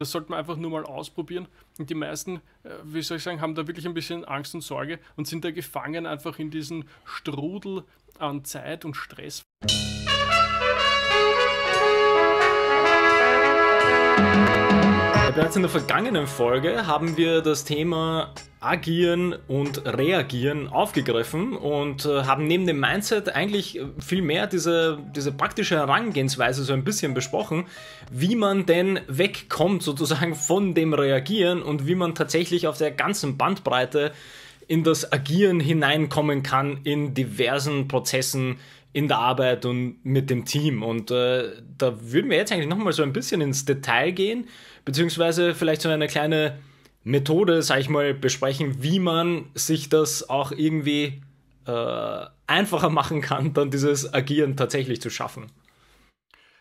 Das sollte man einfach nur mal ausprobieren. Und die meisten, äh, wie soll ich sagen, haben da wirklich ein bisschen Angst und Sorge und sind da gefangen einfach in diesen Strudel an Zeit und Stress. bereits in der vergangenen Folge haben wir das Thema Agieren und Reagieren aufgegriffen und äh, haben neben dem Mindset eigentlich viel mehr diese, diese praktische Herangehensweise so ein bisschen besprochen, wie man denn wegkommt sozusagen von dem Reagieren und wie man tatsächlich auf der ganzen Bandbreite in das Agieren hineinkommen kann in diversen Prozessen, in der Arbeit und mit dem Team. Und äh, da würden wir jetzt eigentlich nochmal so ein bisschen ins Detail gehen beziehungsweise vielleicht so eine kleine Methode, sag ich mal, besprechen, wie man sich das auch irgendwie äh, einfacher machen kann, dann dieses Agieren tatsächlich zu schaffen.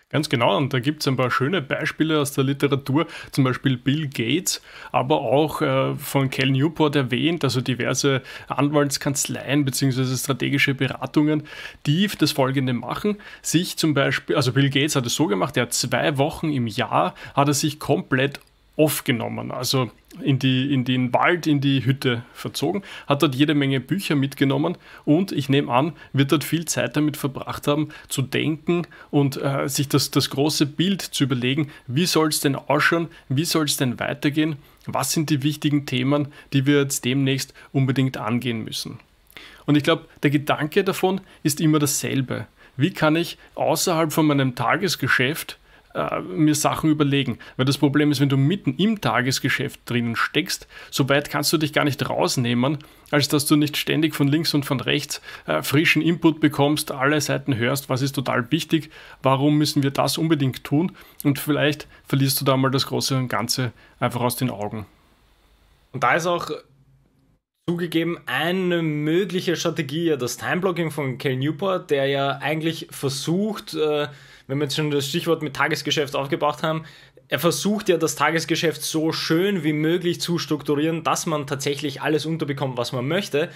Ganz genau, und da gibt es ein paar schöne Beispiele aus der Literatur, zum Beispiel Bill Gates, aber auch äh, von Cal Newport erwähnt, also diverse Anwaltskanzleien bzw. strategische Beratungen, die das folgende machen, sich zum Beispiel, also Bill Gates hat es so gemacht, er hat zwei Wochen im Jahr, hat er sich komplett aufgenommen, also in, die, in den Wald, in die Hütte verzogen, hat dort jede Menge Bücher mitgenommen und ich nehme an, wird dort viel Zeit damit verbracht haben, zu denken und äh, sich das, das große Bild zu überlegen, wie soll es denn ausschauen, wie soll es denn weitergehen, was sind die wichtigen Themen, die wir jetzt demnächst unbedingt angehen müssen. Und ich glaube, der Gedanke davon ist immer dasselbe. Wie kann ich außerhalb von meinem Tagesgeschäft äh, mir Sachen überlegen. Weil das Problem ist, wenn du mitten im Tagesgeschäft drinnen steckst, so weit kannst du dich gar nicht rausnehmen, als dass du nicht ständig von links und von rechts äh, frischen Input bekommst, alle Seiten hörst, was ist total wichtig, warum müssen wir das unbedingt tun und vielleicht verlierst du da mal das Große und Ganze einfach aus den Augen. Und da ist auch Zugegeben, eine mögliche Strategie ja das Timeblocking von Cal Newport, der ja eigentlich versucht, äh, wenn wir jetzt schon das Stichwort mit Tagesgeschäft aufgebracht haben, er versucht ja das Tagesgeschäft so schön wie möglich zu strukturieren, dass man tatsächlich alles unterbekommt, was man möchte.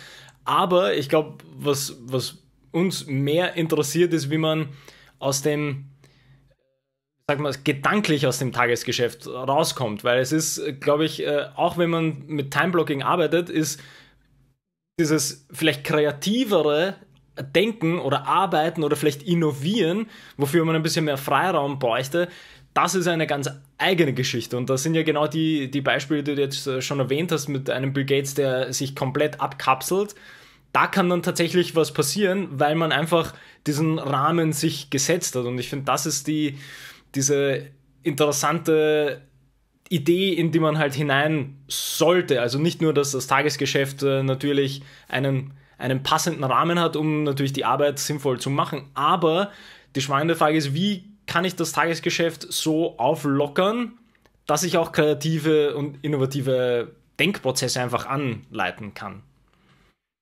Aber ich glaube, was, was uns mehr interessiert ist, wie man aus dem sag mal, gedanklich aus dem Tagesgeschäft rauskommt, weil es ist, äh, glaube ich, äh, auch wenn man mit Timeblocking arbeitet, ist dieses vielleicht kreativere Denken oder Arbeiten oder vielleicht Innovieren, wofür man ein bisschen mehr Freiraum bräuchte, das ist eine ganz eigene Geschichte. Und das sind ja genau die, die Beispiele, die du jetzt äh, schon erwähnt hast, mit einem Bill Gates, der sich komplett abkapselt. Da kann dann tatsächlich was passieren, weil man einfach diesen Rahmen sich gesetzt hat. Und ich finde, das ist die, diese interessante Idee, in die man halt hinein sollte. Also nicht nur, dass das Tagesgeschäft äh, natürlich einen, einen passenden Rahmen hat, um natürlich die Arbeit sinnvoll zu machen, aber die spannende Frage ist, wie kann ich das Tagesgeschäft so auflockern, dass ich auch kreative und innovative Denkprozesse einfach anleiten kann.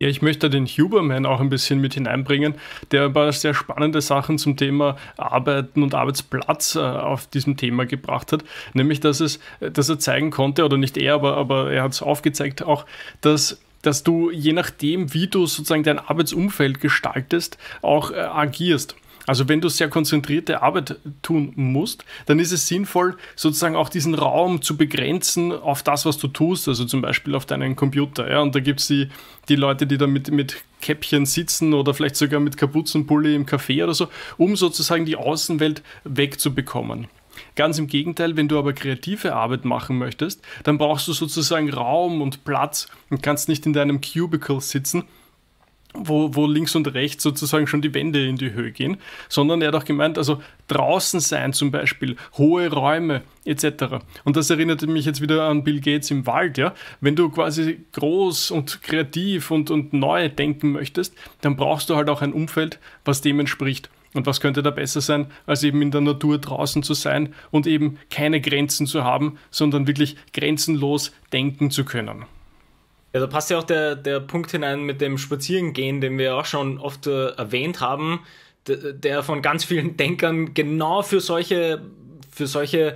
Ja, ich möchte den Huberman auch ein bisschen mit hineinbringen, der ein paar sehr spannende Sachen zum Thema Arbeiten und Arbeitsplatz äh, auf diesem Thema gebracht hat. Nämlich, dass, es, dass er zeigen konnte, oder nicht er, aber, aber er hat es aufgezeigt auch, dass dass du je nachdem, wie du sozusagen dein Arbeitsumfeld gestaltest, auch äh, agierst. Also wenn du sehr konzentrierte Arbeit tun musst, dann ist es sinnvoll, sozusagen auch diesen Raum zu begrenzen auf das, was du tust, also zum Beispiel auf deinen Computer. Ja? Und da gibt es die, die Leute, die da mit, mit Käppchen sitzen oder vielleicht sogar mit Kapuzenpulli im Café oder so, um sozusagen die Außenwelt wegzubekommen. Ganz im Gegenteil, wenn du aber kreative Arbeit machen möchtest, dann brauchst du sozusagen Raum und Platz und kannst nicht in deinem Cubicle sitzen, wo, wo links und rechts sozusagen schon die Wände in die Höhe gehen, sondern er hat auch gemeint, also draußen sein zum Beispiel, hohe Räume etc. Und das erinnerte mich jetzt wieder an Bill Gates im Wald, ja. Wenn du quasi groß und kreativ und, und neu denken möchtest, dann brauchst du halt auch ein Umfeld, was dem entspricht. Und was könnte da besser sein, als eben in der Natur draußen zu sein und eben keine Grenzen zu haben, sondern wirklich grenzenlos denken zu können. Ja, also da passt ja auch der, der Punkt hinein mit dem Spazierengehen, den wir auch schon oft äh, erwähnt haben, der von ganz vielen Denkern genau für solche, für solche,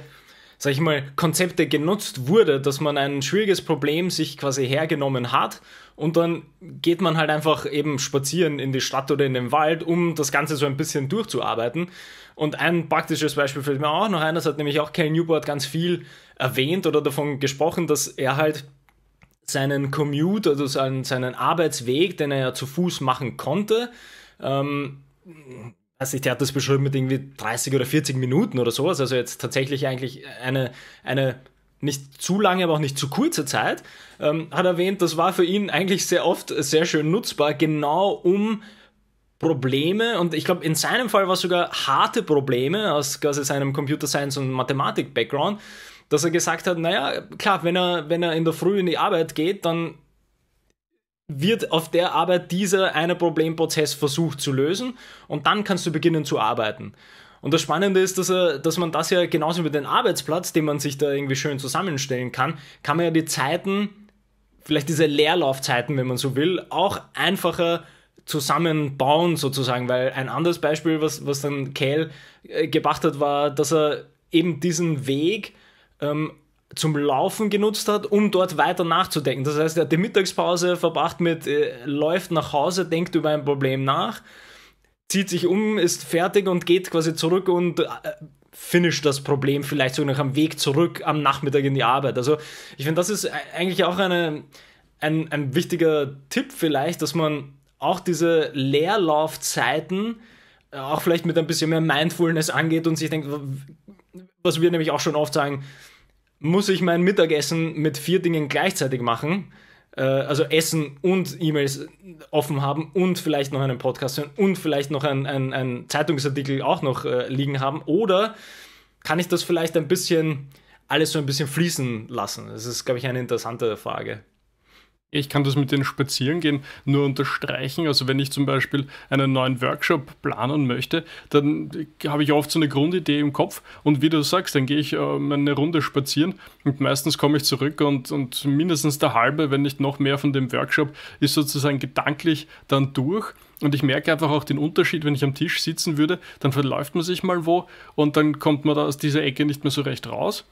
sag ich mal, Konzepte genutzt wurde, dass man ein schwieriges Problem sich quasi hergenommen hat und dann geht man halt einfach eben spazieren in die Stadt oder in den Wald, um das Ganze so ein bisschen durchzuarbeiten. Und ein praktisches Beispiel fällt mir auch noch ein, das hat nämlich auch Cal Newport ganz viel erwähnt oder davon gesprochen, dass er halt seinen Commute, also seinen, seinen Arbeitsweg, den er ja zu Fuß machen konnte. Ähm, also der hat das beschrieben mit irgendwie 30 oder 40 Minuten oder sowas. Also jetzt tatsächlich eigentlich eine, eine nicht zu lange, aber auch nicht zu kurze Zeit. Ähm, hat erwähnt, das war für ihn eigentlich sehr oft sehr schön nutzbar, genau um Probleme und ich glaube, in seinem Fall war es sogar harte Probleme aus quasi seinem Computer Science und Mathematik Background dass er gesagt hat, naja, klar, wenn er, wenn er in der Früh in die Arbeit geht, dann wird auf der Arbeit dieser eine Problemprozess versucht zu lösen und dann kannst du beginnen zu arbeiten. Und das Spannende ist, dass, er, dass man das ja genauso wie den Arbeitsplatz, den man sich da irgendwie schön zusammenstellen kann, kann man ja die Zeiten, vielleicht diese Leerlaufzeiten, wenn man so will, auch einfacher zusammenbauen sozusagen, weil ein anderes Beispiel, was, was dann Kell äh, gebracht hat, war, dass er eben diesen Weg ähm, zum Laufen genutzt hat, um dort weiter nachzudenken. Das heißt, er hat die Mittagspause verbracht mit, äh, läuft nach Hause, denkt über ein Problem nach, zieht sich um, ist fertig und geht quasi zurück und äh, finisht das Problem vielleicht sogar noch am Weg zurück am Nachmittag in die Arbeit. Also ich finde, das ist e-, eigentlich auch eine, ein, ein wichtiger Tipp vielleicht, dass man auch diese Leerlaufzeiten äh, auch vielleicht mit ein bisschen mehr Mindfulness angeht und sich denkt, was wir nämlich auch schon oft sagen, muss ich mein Mittagessen mit vier Dingen gleichzeitig machen. Äh, also essen und E-Mails offen haben und vielleicht noch einen Podcast hören und vielleicht noch einen, einen, einen Zeitungsartikel auch noch äh, liegen haben. Oder kann ich das vielleicht ein bisschen alles so ein bisschen fließen lassen? Das ist, glaube ich, eine interessante Frage. Ich kann das mit den Spazierengehen nur unterstreichen. Also wenn ich zum Beispiel einen neuen Workshop planen möchte, dann habe ich oft so eine Grundidee im Kopf und wie du sagst, dann gehe ich äh, eine Runde spazieren und meistens komme ich zurück und, und mindestens der halbe, wenn nicht noch mehr von dem Workshop ist sozusagen gedanklich dann durch. Und ich merke einfach auch den Unterschied, wenn ich am Tisch sitzen würde, dann verläuft man sich mal wo und dann kommt man da aus dieser Ecke nicht mehr so recht raus.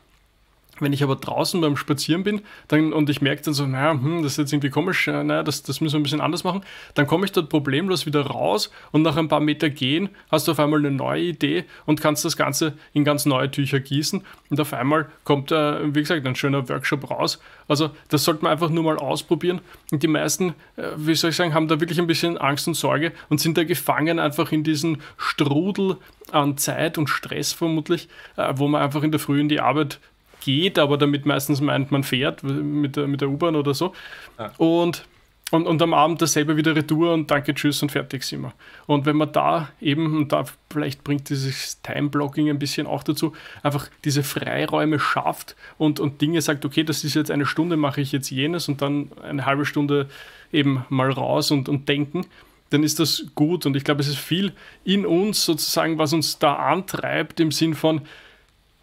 Wenn ich aber draußen beim Spazieren bin dann, und ich merke dann so, naja, hm, das ist jetzt irgendwie komisch, äh, naja, das, das müssen wir ein bisschen anders machen, dann komme ich dort problemlos wieder raus und nach ein paar Meter gehen hast du auf einmal eine neue Idee und kannst das Ganze in ganz neue Tücher gießen und auf einmal kommt, äh, wie gesagt, ein schöner Workshop raus. Also das sollte man einfach nur mal ausprobieren und die meisten, äh, wie soll ich sagen, haben da wirklich ein bisschen Angst und Sorge und sind da gefangen einfach in diesen Strudel an Zeit und Stress vermutlich, äh, wo man einfach in der Früh in die Arbeit geht, aber damit meistens meint man fährt mit der, mit der U-Bahn oder so. Ja. Ah. Und, und, und am Abend dasselbe wieder Retour und danke, tschüss und fertig sind wir. Und wenn man da eben, und da vielleicht bringt dieses Time-Blocking ein bisschen auch dazu, einfach diese Freiräume schafft und, und Dinge sagt, okay, das ist jetzt eine Stunde, mache ich jetzt jenes und dann eine halbe Stunde eben mal raus und, und denken dann ist das gut. Und ich glaube, es ist viel in uns sozusagen, was uns da antreibt, im Sinn von,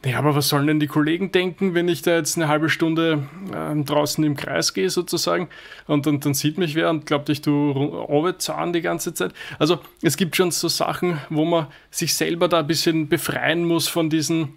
ja, aber was sollen denn die Kollegen denken, wenn ich da jetzt eine halbe Stunde äh, draußen im Kreis gehe sozusagen und, und dann sieht mich wer und glaubt, ich tue Arbeitszahn die ganze Zeit. Also es gibt schon so Sachen, wo man sich selber da ein bisschen befreien muss von diesen,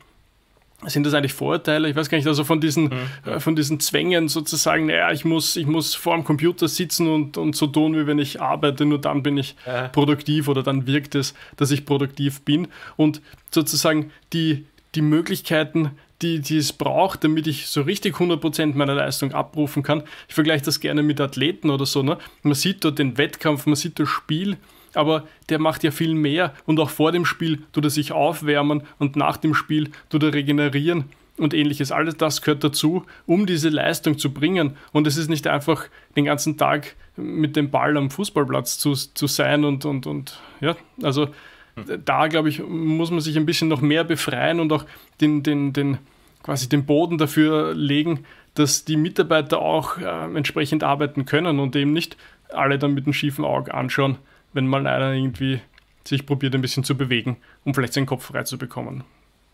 sind das eigentlich Vorurteile? Ich weiß gar nicht, also von diesen, mhm. äh, von diesen Zwängen sozusagen, naja, ich muss, ich muss vor dem Computer sitzen und, und so tun, wie wenn ich arbeite, nur dann bin ich äh. produktiv oder dann wirkt es, dass ich produktiv bin. Und sozusagen die, die Möglichkeiten, die, die es braucht, damit ich so richtig 100% meiner Leistung abrufen kann. Ich vergleiche das gerne mit Athleten oder so. Ne? Man sieht dort den Wettkampf, man sieht das Spiel, aber der macht ja viel mehr und auch vor dem Spiel tut er sich aufwärmen und nach dem Spiel tut er regenerieren und ähnliches. Alles das gehört dazu, um diese Leistung zu bringen. Und es ist nicht einfach, den ganzen Tag mit dem Ball am Fußballplatz zu, zu sein und, und, und ja, also da, glaube ich, muss man sich ein bisschen noch mehr befreien und auch den, den, den, quasi den Boden dafür legen, dass die Mitarbeiter auch äh, entsprechend arbeiten können und eben nicht alle dann mit einem schiefen Auge anschauen, wenn mal einer irgendwie sich probiert, ein bisschen zu bewegen, um vielleicht seinen Kopf frei zu bekommen.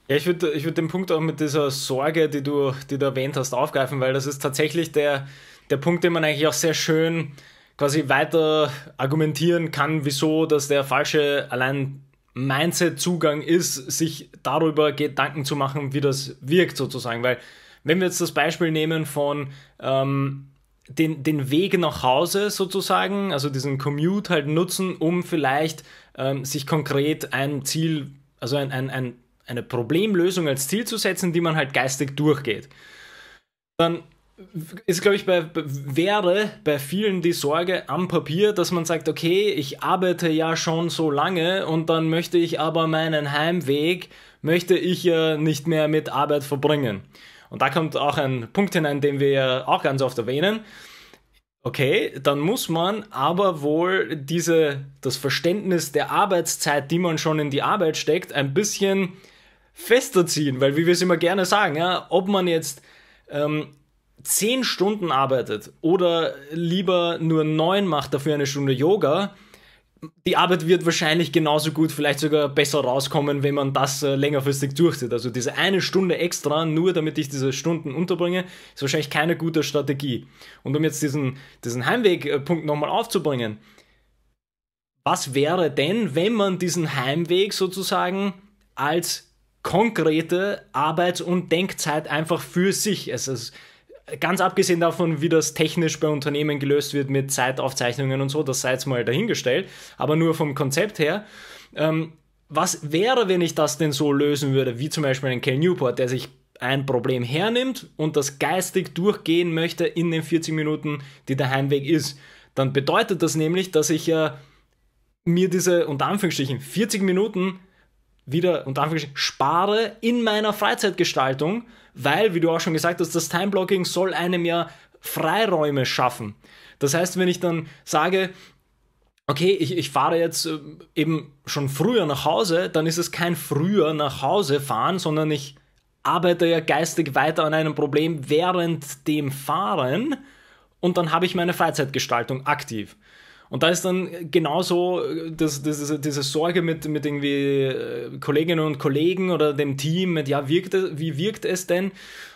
Ja, ich würde ich würd den Punkt auch mit dieser Sorge, die du, die du erwähnt hast, aufgreifen, weil das ist tatsächlich der, der Punkt, den man eigentlich auch sehr schön quasi weiter argumentieren kann, wieso dass der falsche allein Mindset-Zugang ist, sich darüber Gedanken zu machen, wie das wirkt sozusagen. Weil wenn wir jetzt das Beispiel nehmen von ähm, den, den Weg nach Hause sozusagen, also diesen Commute halt nutzen, um vielleicht ähm, sich konkret ein Ziel, also ein, ein, ein, eine Problemlösung als Ziel zu setzen, die man halt geistig durchgeht. Dann ist, glaube ich, bei, wäre bei vielen die Sorge am Papier, dass man sagt, okay, ich arbeite ja schon so lange und dann möchte ich aber meinen Heimweg, möchte ich ja nicht mehr mit Arbeit verbringen. Und da kommt auch ein Punkt hinein, den wir ja auch ganz oft erwähnen. Okay, dann muss man aber wohl diese, das Verständnis der Arbeitszeit, die man schon in die Arbeit steckt, ein bisschen fester ziehen, weil wie wir es immer gerne sagen, ja, ob man jetzt ähm, zehn Stunden arbeitet oder lieber nur neun macht, dafür eine Stunde Yoga, die Arbeit wird wahrscheinlich genauso gut, vielleicht sogar besser rauskommen, wenn man das äh, längerfristig durchzieht. Also diese eine Stunde extra, nur damit ich diese Stunden unterbringe, ist wahrscheinlich keine gute Strategie. Und um jetzt diesen, diesen Heimwegpunkt nochmal aufzubringen, was wäre denn, wenn man diesen Heimweg sozusagen als konkrete Arbeits- und Denkzeit einfach für sich, es also Ganz abgesehen davon, wie das technisch bei Unternehmen gelöst wird mit Zeitaufzeichnungen und so, das sei jetzt mal dahingestellt, aber nur vom Konzept her. Ähm, was wäre, wenn ich das denn so lösen würde, wie zum Beispiel ein Cal Newport, der sich ein Problem hernimmt und das geistig durchgehen möchte in den 40 Minuten, die der Heimweg ist? Dann bedeutet das nämlich, dass ich ja äh, mir diese unter Anführungsstrichen 40 Minuten wieder unter Anführungszeichen spare in meiner Freizeitgestaltung, weil, wie du auch schon gesagt hast, das Time-Blocking soll einem ja Freiräume schaffen. Das heißt, wenn ich dann sage, okay, ich, ich fahre jetzt äh, eben schon früher nach Hause, dann ist es kein früher nach Hause fahren, sondern ich arbeite ja geistig weiter an einem Problem während dem Fahren und dann habe ich meine Freizeitgestaltung aktiv. Und da ist dann genauso äh, das, das, diese, diese Sorge mit, mit irgendwie äh, Kolleginnen und Kollegen oder dem Team mit, ja, wirkt es, wie wirkt es denn?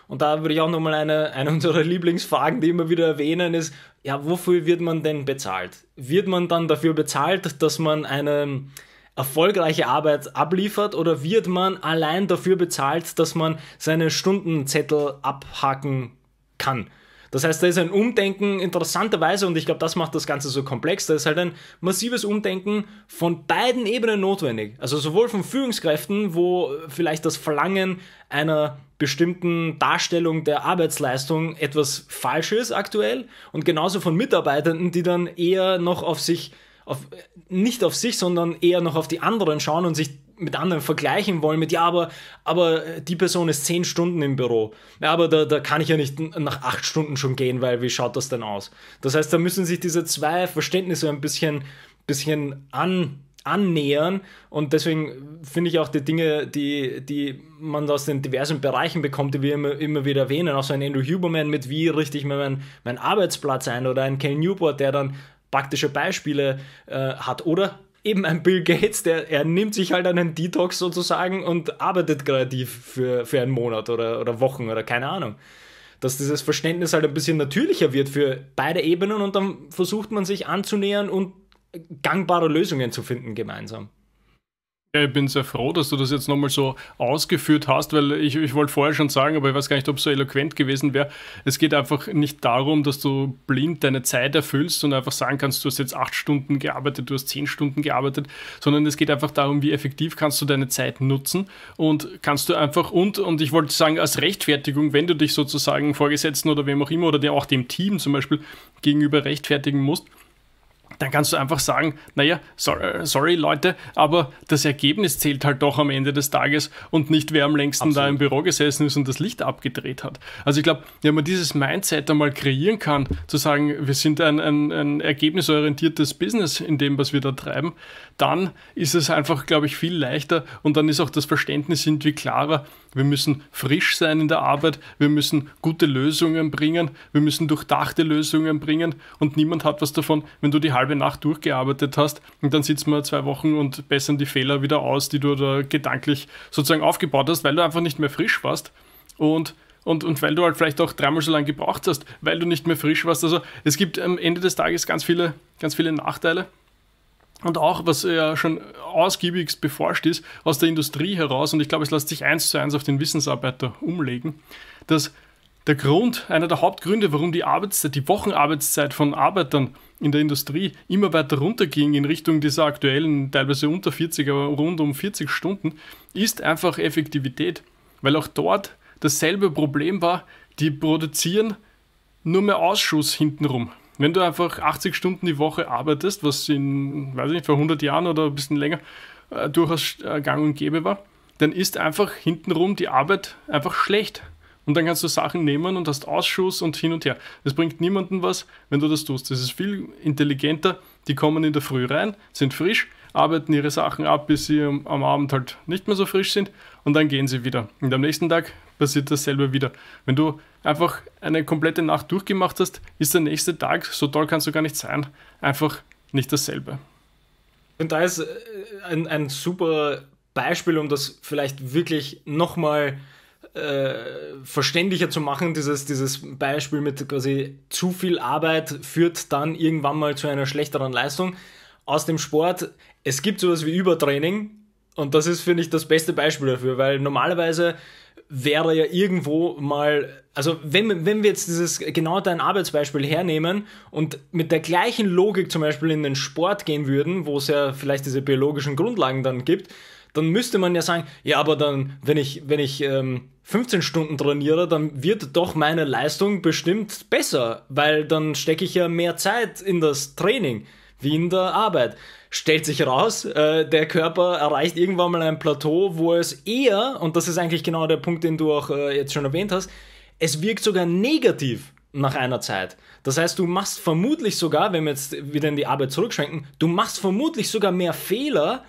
Und da würde ich auch nochmal eine, eine unserer Lieblingsfragen, die immer wieder erwähnen, ist, ja, wofür wird man denn bezahlt? Wird man dann dafür bezahlt, dass man eine erfolgreiche Arbeit abliefert oder wird man allein dafür bezahlt, dass man seine Stundenzettel abhaken kann? Das heißt, da ist ein Umdenken interessanterweise, und ich glaube, das macht das Ganze so komplex, da ist halt ein massives Umdenken von beiden Ebenen notwendig. Also sowohl von Führungskräften, wo vielleicht das Verlangen einer bestimmten Darstellung der Arbeitsleistung etwas falsch ist aktuell, und genauso von Mitarbeitenden, die dann eher noch auf sich auf, nicht auf sich, sondern eher noch auf die anderen schauen und sich mit anderen vergleichen wollen, mit ja, aber, aber äh, die Person ist zehn Stunden im Büro. Ja, aber da, da kann ich ja nicht nach acht Stunden schon gehen, weil wie schaut das denn aus? Das heißt, da müssen sich diese zwei Verständnisse ein bisschen, bisschen an, annähern und deswegen finde ich auch die Dinge, die, die man aus den diversen Bereichen bekommt, die wir immer, immer wieder erwähnen, auch so ein Andrew Huberman mit wie richte ich mir meinen mein Arbeitsplatz ein oder ein Ken Newport, der dann praktische Beispiele äh, hat oder eben ein Bill Gates, der er nimmt sich halt einen Detox sozusagen und arbeitet kreativ für, für einen Monat oder, oder Wochen oder keine Ahnung. Dass dieses Verständnis halt ein bisschen natürlicher wird für beide Ebenen und dann versucht man sich anzunähern und gangbare Lösungen zu finden gemeinsam. Ich bin sehr froh, dass du das jetzt nochmal so ausgeführt hast, weil ich, ich wollte vorher schon sagen, aber ich weiß gar nicht, ob es so eloquent gewesen wäre. Es geht einfach nicht darum, dass du blind deine Zeit erfüllst und einfach sagen kannst, du hast jetzt acht Stunden gearbeitet, du hast zehn Stunden gearbeitet, sondern es geht einfach darum, wie effektiv kannst du deine Zeit nutzen und kannst du einfach und, und ich wollte sagen, als Rechtfertigung, wenn du dich sozusagen Vorgesetzten oder wem auch immer oder dir auch dem Team zum Beispiel gegenüber rechtfertigen musst, dann kannst du einfach sagen, naja, sorry, äh, sorry Leute, aber das Ergebnis zählt halt doch am Ende des Tages und nicht wer am längsten Absolut. da im Büro gesessen ist und das Licht abgedreht hat. Also ich glaube, wenn man dieses Mindset einmal kreieren kann, zu sagen, wir sind ein, ein, ein ergebnisorientiertes Business in dem, was wir da treiben, dann ist es einfach, glaube ich, viel leichter und dann ist auch das Verständnis irgendwie klarer. Wir müssen frisch sein in der Arbeit, wir müssen gute Lösungen bringen, wir müssen durchdachte Lösungen bringen und niemand hat was davon, wenn du die halbe halbe Nacht durchgearbeitet hast und dann sitzen wir zwei Wochen und bessern die Fehler wieder aus, die du da gedanklich sozusagen aufgebaut hast, weil du einfach nicht mehr frisch warst und und, und weil du halt vielleicht auch dreimal so lange gebraucht hast, weil du nicht mehr frisch warst. Also es gibt am Ende des Tages ganz viele, ganz viele Nachteile. Und auch, was ja schon ausgiebigst beforscht ist, aus der Industrie heraus, und ich glaube, es lässt sich eins zu eins auf den Wissensarbeiter umlegen, dass der Grund, einer der Hauptgründe, warum die Arbeitszeit, die Wochenarbeitszeit von Arbeitern in der Industrie immer weiter runterging in Richtung dieser aktuellen, teilweise unter 40, aber rund um 40 Stunden, ist einfach Effektivität. Weil auch dort dasselbe Problem war, die produzieren nur mehr Ausschuss hintenrum. Wenn du einfach 80 Stunden die Woche arbeitest, was in, weiß ich nicht, vor 100 Jahren oder ein bisschen länger äh, durchaus äh, gang und gäbe war, dann ist einfach hintenrum die Arbeit einfach schlecht und dann kannst du Sachen nehmen und hast Ausschuss und hin und her. Das bringt niemandem was, wenn du das tust. Das ist viel intelligenter. Die kommen in der Früh rein, sind frisch, arbeiten ihre Sachen ab, bis sie am, Abend halt nicht mehr so frisch sind und dann gehen sie wieder. Und am nächsten Tag passiert dasselbe wieder. Wenn du einfach eine komplette Nacht durchgemacht hast, ist der nächste Tag, so toll kannst du gar nicht sein, einfach nicht dasselbe. Und da ist äh, ein, ein super Beispiel, um das vielleicht wirklich nochmal mal äh, verständlicher zu machen, dieses, dieses Beispiel mit quasi zu viel Arbeit führt dann irgendwann mal zu einer schlechteren Leistung. Aus dem Sport, es gibt sowas wie Übertraining und das ist, finde ich, das beste Beispiel dafür, weil normalerweise wäre ja irgendwo mal, also wenn, wenn wir jetzt dieses genau dein Arbeitsbeispiel hernehmen und mit der gleichen Logik zum Beispiel in den Sport gehen würden, wo es ja vielleicht diese biologischen Grundlagen dann gibt, dann müsste man ja sagen, ja, aber dann, wenn ich, wenn ich ähm, 15 Stunden trainiere, dann wird doch meine Leistung bestimmt besser, weil dann stecke ich ja mehr Zeit in das Training wie in der Arbeit. Stellt sich raus, äh, der Körper erreicht irgendwann mal ein Plateau, wo es eher, und das ist eigentlich genau der Punkt, den du auch äh, jetzt schon erwähnt hast, es wirkt sogar negativ nach einer Zeit. Das heißt, du machst vermutlich sogar, wenn wir jetzt wieder in die Arbeit zurückschwenken, du machst vermutlich sogar mehr Fehler,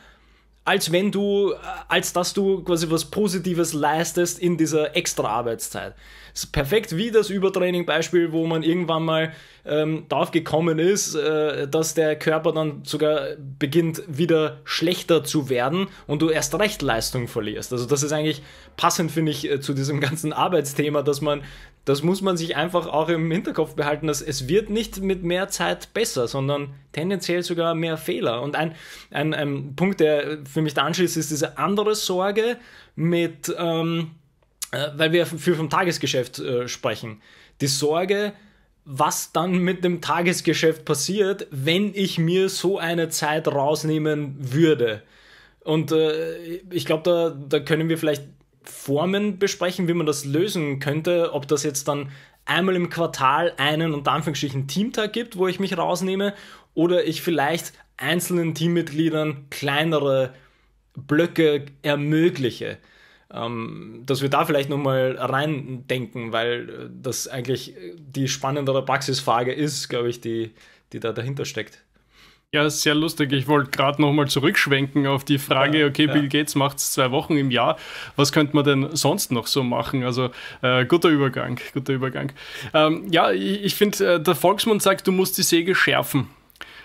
als wenn du, äh, als dass du quasi was Positives leistest in dieser extra Arbeitszeit. Ist perfekt wie das Übertraining-Beispiel, wo man irgendwann mal ähm, darauf gekommen ist, äh, dass der Körper dann sogar beginnt, wieder schlechter zu werden und du erst recht Leistung verlierst. Also, das ist eigentlich passend, finde ich, äh, zu diesem ganzen Arbeitsthema, dass man das muss man sich einfach auch im Hinterkopf behalten, dass es wird nicht mit mehr Zeit besser, sondern tendenziell sogar mehr Fehler. Und ein, ein, ein Punkt, der für mich da anschließt, ist diese andere Sorge mit, ähm, äh, weil wir viel vom Tagesgeschäft äh, sprechen. Die Sorge, was dann mit dem Tagesgeschäft passiert, wenn ich mir so eine Zeit rausnehmen würde. Und äh, ich glaube, da, da können wir vielleicht Formen besprechen, wie man das lösen könnte, ob das jetzt dann einmal im Quartal einen unter Anführungsstrichen Teamtag gibt, wo ich mich rausnehme, oder ich vielleicht einzelnen Teammitgliedern kleinere Blöcke ermögliche. Ähm, dass wir da vielleicht nochmal reindenken, weil äh, das eigentlich äh, die spannendere Praxisfrage ist, glaube ich, die, die da dahinter steckt. Ja, sehr lustig. Ich wollte gerade nochmal zurückschwenken auf die Frage, okay, Bill Gates macht es zwei Wochen im Jahr. Was könnte man denn sonst noch so machen? Also äh, guter Übergang, guter Übergang. Ähm, ja, ich, ich finde, äh, der Volksmund sagt, du musst die Säge schärfen.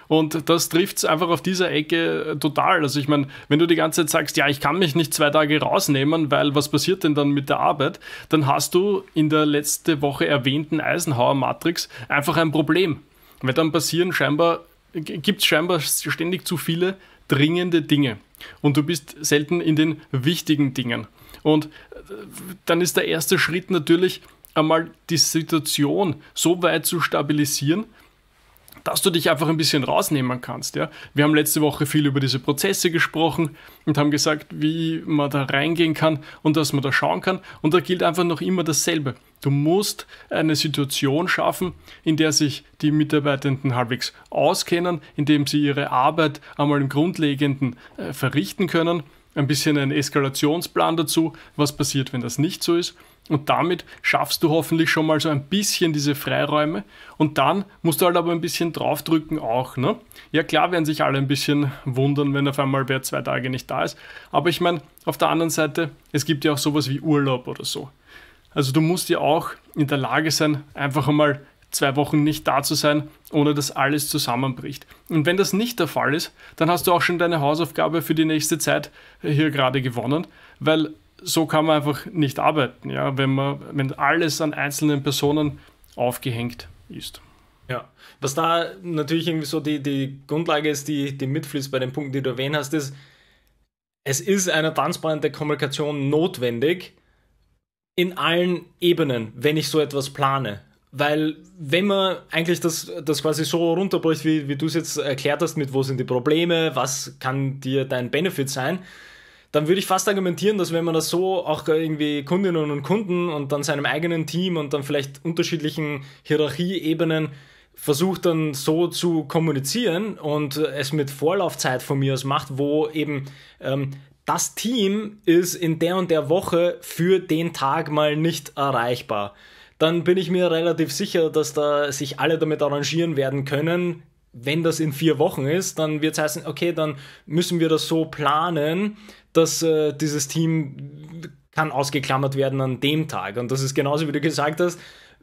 Und das trifft es einfach auf dieser Ecke äh, total. Also ich meine, wenn du die ganze Zeit sagst, ja, ich kann mich nicht zwei Tage rausnehmen, weil was passiert denn dann mit der Arbeit, dann hast du in der letzte Woche erwähnten Eisenhower-Matrix einfach ein Problem. Weil dann passieren scheinbar, gibt es scheinbar ständig zu viele dringende Dinge. Und du bist selten in den wichtigen Dingen. Und äh, dann ist der erste Schritt natürlich einmal die Situation so weit zu stabilisieren, dass du dich einfach ein bisschen rausnehmen kannst. Ja? Wir haben letzte Woche viel über diese Prozesse gesprochen und haben gesagt, wie man da reingehen kann und dass man da schauen kann. Und da gilt einfach noch immer dasselbe. Du musst eine Situation schaffen, in der sich die Mitarbeitenden halbwegs auskennen, indem sie ihre Arbeit einmal im Grundlegenden äh, verrichten können ein bisschen einen Eskalationsplan dazu, was passiert, wenn das nicht so ist. Und damit schaffst du hoffentlich schon mal so ein bisschen diese Freiräume. Und dann musst du halt aber ein bisschen draufdrücken auch. Ne? Ja klar werden sich alle ein bisschen wundern, wenn auf einmal wer zwei Tage nicht da ist. Aber ich meine, auf der anderen Seite, es gibt ja auch sowas wie Urlaub oder so. Also du musst ja auch in der Lage sein, einfach einmal zwei Wochen nicht da zu sein, ohne dass alles zusammenbricht. Und wenn das nicht der Fall ist, dann hast du auch schon deine Hausaufgabe für die nächste Zeit äh, hier gerade gewonnen, weil so kann man einfach nicht arbeiten, ja, wenn man, wenn alles an einzelnen Personen aufgehängt ist. Ja, was da natürlich irgendwie so die, die Grundlage ist, die, die mitfließt bei den Punkten, die du erwähnt hast, ist, es ist eine transparente Kommunikation notwendig in allen Ebenen, wenn ich so etwas plane. Weil wenn man eigentlich das, das quasi so runterbricht, wie, wie du es jetzt erklärt hast, mit wo sind die Probleme, was kann dir dein Benefit sein, dann würde ich fast argumentieren, dass wenn man das so auch irgendwie Kundinnen und Kunden und dann seinem eigenen Team und dann vielleicht unterschiedlichen Hierarchieebenen versucht dann so zu kommunizieren und es mit Vorlaufzeit von mir aus macht, wo eben ähm, das Team ist in der und der Woche für den Tag mal nicht erreichbar dann bin ich mir relativ sicher, dass da sich alle damit arrangieren werden können. Wenn das in vier Wochen ist, dann wird es heißen, okay, dann müssen wir das so planen, dass äh, dieses Team kann ausgeklammert werden an dem Tag. Und das ist genauso, wie du gesagt hast,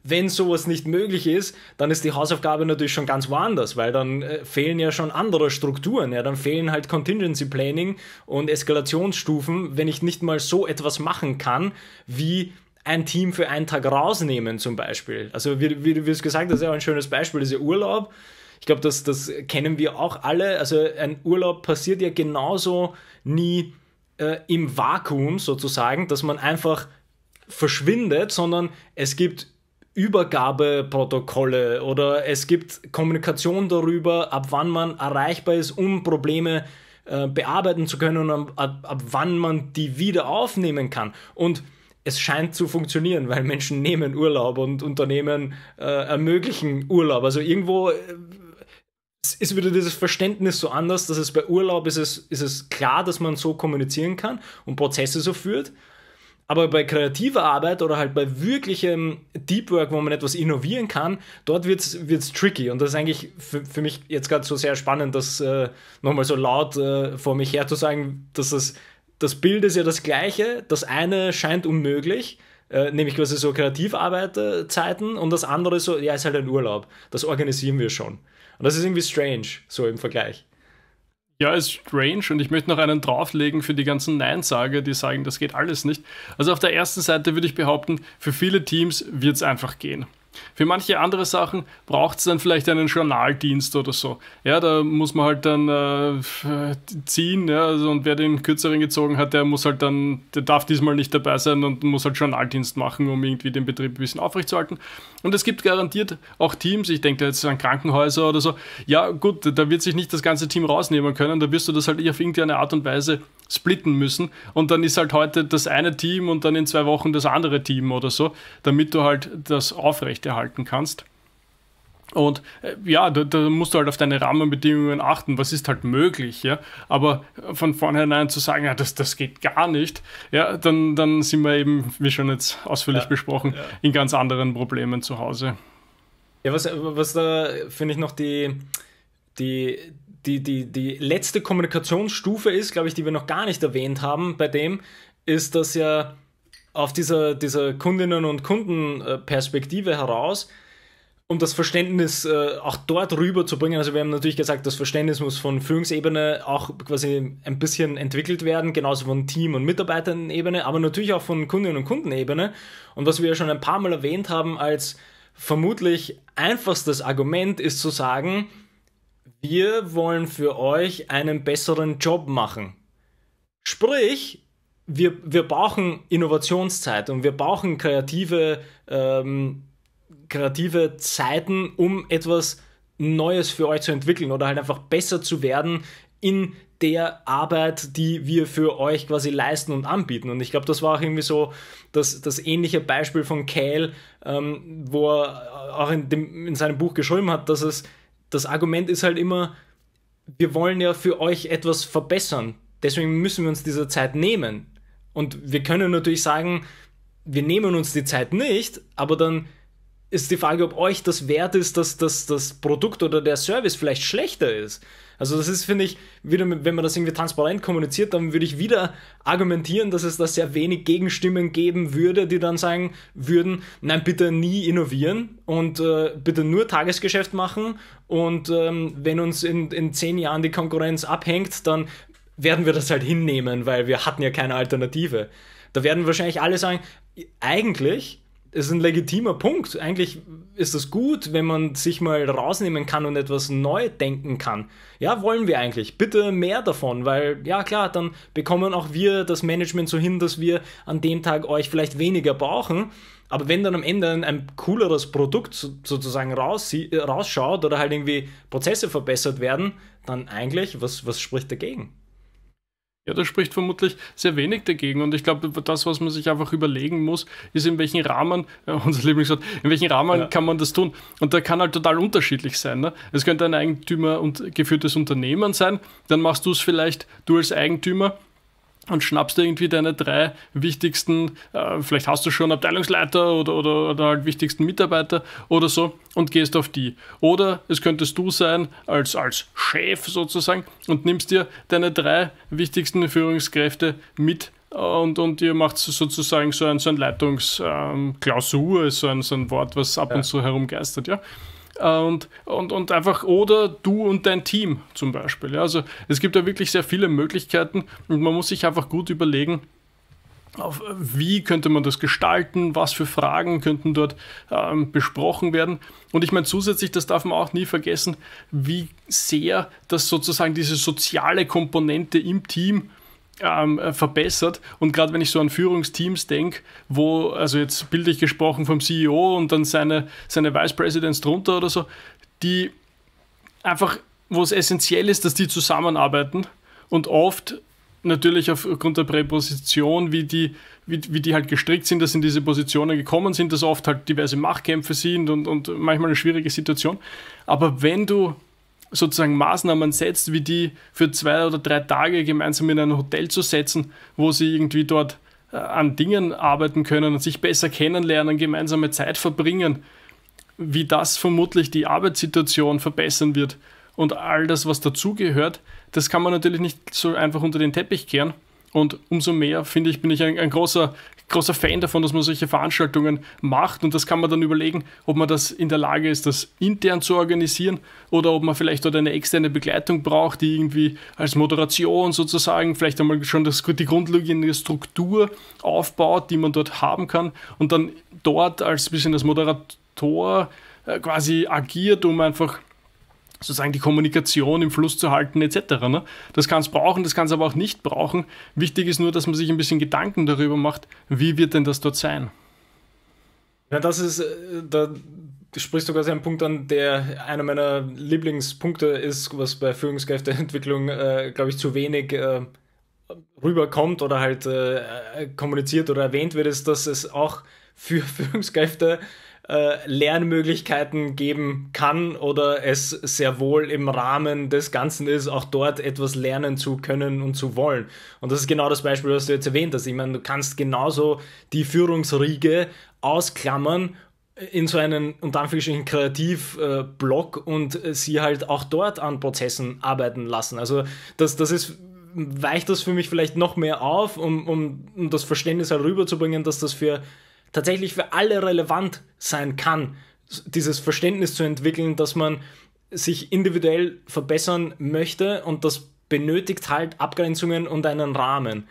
wenn sowas nicht möglich ist, dann ist die Hausaufgabe natürlich schon ganz woanders, weil dann äh, fehlen ja schon andere Strukturen, ja, dann fehlen halt Contingency Planning und Eskalationsstufen, wenn ich nicht mal so etwas machen kann, wie ein Team für einen Tag rausnehmen zum Beispiel. Also wie, wie, wie es gesagt hast, ist ja ein schönes Beispiel, das ist ja Urlaub. Ich glaube, das, das kennen wir auch alle. Also ein Urlaub passiert ja genauso nie äh, im Vakuum sozusagen, dass man einfach verschwindet, sondern es gibt Übergabeprotokolle oder es gibt Kommunikation darüber, ab wann man erreichbar ist, um Probleme äh, bearbeiten zu können und ab, ab wann man die wieder aufnehmen kann. Und es scheint zu funktionieren, weil Menschen nehmen Urlaub und Unternehmen äh, ermöglichen Urlaub. Also irgendwo äh, ist wieder dieses Verständnis so anders, dass es bei Urlaub ist es, ist es klar, dass man so kommunizieren kann und Prozesse so führt. Aber bei kreativer Arbeit oder halt bei wirklichem Deep Work, wo man etwas innovieren kann, dort wird es tricky. Und das ist eigentlich für, für mich jetzt gerade so sehr spannend, das äh, nochmal so laut äh, vor mich her zu sagen, dass das das Bild ist ja das gleiche, das eine scheint unmöglich, äh, nämlich quasi so Kreativarbeiterzeiten und das andere so, ja, ist halt ein Urlaub, das organisieren wir schon. Und das ist irgendwie strange, so im Vergleich. Ja, ist strange und ich möchte noch einen drauflegen für die ganzen Nein-Sager, die sagen, das geht alles nicht. Also auf der ersten Seite würde ich behaupten, für viele Teams wird es einfach gehen. Für manche andere Sachen braucht es dann vielleicht einen Journaldienst oder so. Ja, da muss man halt dann äh, ziehen, ja, also, und wer den kürzeren gezogen hat, der muss halt dann, der darf diesmal nicht dabei sein und muss halt Journaldienst machen, um irgendwie den Betrieb ein bisschen aufrechtzuerhalten. Und es gibt garantiert auch Teams, ich denke jetzt an Krankenhäuser oder so, ja gut, da wird sich nicht das ganze Team rausnehmen können, da wirst du das halt eh auf irgendeine Art und Weise splitten müssen und dann ist halt heute das eine Team und dann in zwei Wochen das andere Team oder so, damit du halt das aufrecht aufrechterhalten kannst. Und äh, ja, da, da, musst du halt auf deine Rahmenbedingungen achten, was ist halt möglich, ja. Aber von vornherein zu sagen, ja, das, das geht gar nicht, ja, dann, dann sind wir eben, wie schon jetzt ausführlich ja, besprochen, ja. in ganz anderen Problemen zu Hause. Ja, was, was da finde ich noch die, die, die, die, die letzte Kommunikationsstufe ist, glaube ich, die wir noch gar nicht erwähnt haben bei dem, ist, dass ja auf dieser, dieser Kundinnen- und Kundenperspektive äh, heraus, um das Verständnis äh, auch dort rüberzubringen. Also wir haben natürlich gesagt, das Verständnis muss von Führungsebene auch quasi ein bisschen entwickelt werden, genauso von Team- und Mitarbeiterenebene, aber natürlich auch von Kundinnen- und Kundenebene. Und was wir ja schon ein paar Mal erwähnt haben, als vermutlich einfachstes Argument ist zu sagen, wir wollen für euch einen besseren Job machen. Sprich, wir, wir brauchen Innovationszeit und wir brauchen kreative, ähm, kreative Zeiten, um etwas Neues für euch zu entwickeln oder halt einfach besser zu werden in der Arbeit, die wir für euch quasi leisten und anbieten. Und ich glaube, das war auch irgendwie so das, das ähnliche Beispiel von Cale, ähm, wo er auch in, dem, in seinem Buch geschrieben hat, dass es das Argument ist halt immer, wir wollen ja für euch etwas verbessern. Deswegen müssen wir uns diese Zeit nehmen. Und wir können natürlich sagen, wir nehmen uns die Zeit nicht, aber dann ist die Frage, ob euch das wert ist, dass, dass das Produkt oder der Service vielleicht schlechter ist. Also das ist, finde ich, wieder, wenn man das irgendwie transparent kommuniziert, dann würde ich wieder argumentieren, dass es da sehr wenig Gegenstimmen geben würde, die dann sagen würden, nein, bitte nie innovieren und äh, bitte nur Tagesgeschäft machen und ähm, wenn uns in, in zehn Jahren die Konkurrenz abhängt, dann werden wir das halt hinnehmen, weil wir hatten ja keine Alternative. Da werden wahrscheinlich alle sagen, eigentlich ist ein legitimer Punkt. Eigentlich ist es gut, wenn man sich mal rausnehmen kann und etwas neu denken kann. Ja, wollen wir eigentlich. Bitte mehr davon, weil ja klar, dann bekommen auch wir das Management so hin, dass wir an dem Tag euch vielleicht weniger brauchen. Aber wenn dann am Ende ein cooleres Produkt sozusagen äh, rausschaut oder halt irgendwie Prozesse verbessert werden, dann eigentlich, was, was spricht dagegen? Ja, das spricht vermutlich sehr wenig dagegen. Und ich glaube, das, was man sich einfach überlegen muss, ist, in welchen Rahmen, äh, unser Lieblingswort, in welchen Rahmen ja. kann man das tun? Und da kann halt total unterschiedlich sein. Ne? Es könnte ein Eigentümer und geführtes Unternehmen sein, dann machst du es vielleicht, du als Eigentümer, und schnappst irgendwie deine drei wichtigsten, äh, vielleicht hast du schon Abteilungsleiter oder, oder, oder halt wichtigsten Mitarbeiter oder so und gehst auf die. Oder es könntest du sein als, als Chef sozusagen und nimmst dir deine drei wichtigsten Führungskräfte mit äh, und, und ihr macht sozusagen so ein, so ein Leitungsklausur, ähm, ist so ein, so ein Wort, was ab ja. und zu herumgeistert, ja. Äh, und, und, und einfach oder du und dein Team zum Beispiel. Ja, also es gibt da wirklich sehr viele Möglichkeiten und man muss sich einfach gut überlegen, auf, wie könnte man das gestalten, was für Fragen könnten dort ähm, besprochen werden. Und ich meine zusätzlich, das darf man auch nie vergessen, wie sehr das sozusagen diese soziale Komponente im Team ähm, äh, verbessert. Und gerade wenn ich so an Führungsteams denke, wo, also jetzt bildlich gesprochen vom CEO und dann seine, seine Vice Presidents drunter oder so, die einfach, wo es essentiell ist, dass die zusammenarbeiten und oft natürlich aufgrund der Präposition, wie die, wie, wie die halt gestrickt sind, dass in diese Positionen gekommen sind, dass oft halt diverse Machtkämpfe sind und, und manchmal eine schwierige Situation. Aber wenn du sozusagen Maßnahmen setzt, wie die für zwei oder drei Tage gemeinsam in ein Hotel zu setzen, wo sie irgendwie dort äh, an Dingen arbeiten können und sich besser kennenlernen, gemeinsame Zeit verbringen, wie das vermutlich die Arbeitssituation verbessern wird und all das, was dazugehört, das kann man natürlich nicht so einfach unter den Teppich kehren. Und umso mehr, finde ich, bin ich ein, ein großer großer Fan davon, dass man solche Veranstaltungen macht und das kann man dann überlegen, ob man das in der Lage ist, das intern zu organisieren oder ob man vielleicht dort eine externe Begleitung braucht, die irgendwie als Moderation sozusagen vielleicht einmal schon das, die grundlegende Struktur aufbaut, die man dort haben kann und dann dort als bisschen das Moderator äh, quasi agiert, um einfach sozusagen die Kommunikation im Fluss zu halten etc. Ne? Das kann es brauchen, das kann es aber auch nicht brauchen. Wichtig ist nur, dass man sich ein bisschen Gedanken darüber macht, wie wird denn das dort sein? Ja, das ist, äh, da sprichst du quasi einen Punkt an, der einer meiner Lieblingspunkte ist, was bei Führungskräfteentwicklung, äh, glaube ich, zu wenig äh, rüberkommt oder halt äh, kommuniziert oder erwähnt wird, ist, dass es auch für Führungskräfte äh, Lernmöglichkeiten geben kann oder es sehr wohl im Rahmen des Ganzen ist, auch dort etwas lernen zu können und zu wollen. Und das ist genau das Beispiel, was du jetzt erwähnt hast. Ich meine, du kannst genauso die Führungsriege ausklammern in so einen unter Anführungsstrichen Kreativblock äh, und sie halt auch dort an Prozessen arbeiten lassen. Also das, das ist weicht das für mich vielleicht noch mehr auf, um, um, um das Verständnis herüberzubringen, halt dass das für tatsächlich für alle relevant sein kann, dieses Verständnis zu entwickeln, dass man sich individuell verbessern möchte und das benötigt halt Abgrenzungen und einen Rahmen.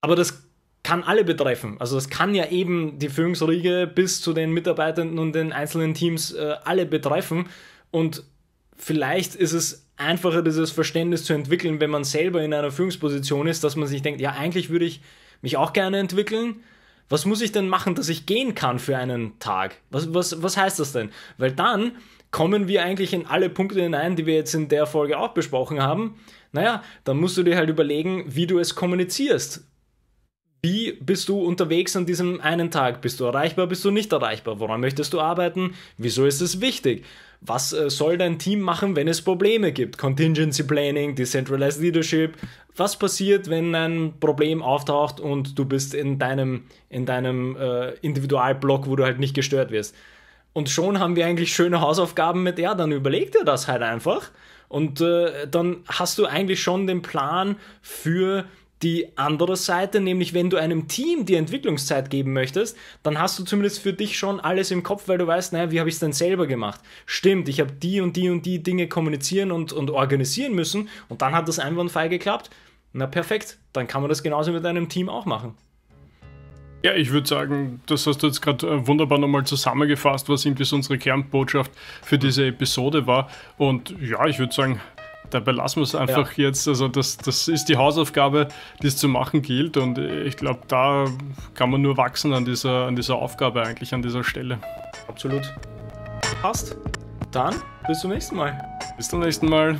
Aber das kann alle betreffen. Also das kann ja eben die Führungsriege bis zu den Mitarbeitenden und den einzelnen Teams äh, alle betreffen. Und vielleicht ist es einfacher, dieses Verständnis zu entwickeln, wenn man selber in einer Führungsposition ist, dass man sich denkt, ja, eigentlich würde ich mich auch gerne entwickeln, was muss ich denn machen, dass ich gehen kann für einen Tag? Was, was, was heißt das denn? Weil dann kommen wir eigentlich in alle Punkte hinein, die wir jetzt in der Folge auch besprochen haben. Naja, dann musst du dir halt überlegen, wie du es kommunizierst. Wie bist du unterwegs an diesem einen Tag? Bist du erreichbar, bist du nicht erreichbar? Woran möchtest du arbeiten? Wieso ist es wichtig? was äh, soll dein Team machen, wenn es Probleme gibt? Contingency Planning, Decentralized Leadership. Was passiert, wenn ein Problem auftaucht und du bist in deinem, in deinem äh, Individualblock, wo du halt nicht gestört wirst? Und schon haben wir eigentlich schöne Hausaufgaben mit, ja, dann überleg dir das halt einfach. Und äh, dann hast du eigentlich schon den Plan für die andere Seite, nämlich wenn du einem Team die Entwicklungszeit geben möchtest, dann hast du zumindest für dich schon alles im Kopf, weil du weißt, naja, wie habe ich es denn selber gemacht? Stimmt, ich habe die und die und die Dinge kommunizieren und, und organisieren müssen und dann hat das einwandfrei geklappt. Na perfekt, dann kann man das genauso mit einem Team auch machen. Ja, ich würde sagen, das hast du jetzt gerade äh, wunderbar nochmal zusammengefasst, was irgendwie so unsere Kernbotschaft für diese Episode war. Und ja, ich würde sagen, dabei lassen wir es einfach ja. jetzt. Also das, das ist die Hausaufgabe, die es zu machen gilt. Und ich glaube, da kann man nur wachsen an dieser, an dieser Aufgabe eigentlich, an dieser Stelle. Absolut. Passt. Dann bis zum nächsten Mal. Bis zum nächsten Mal.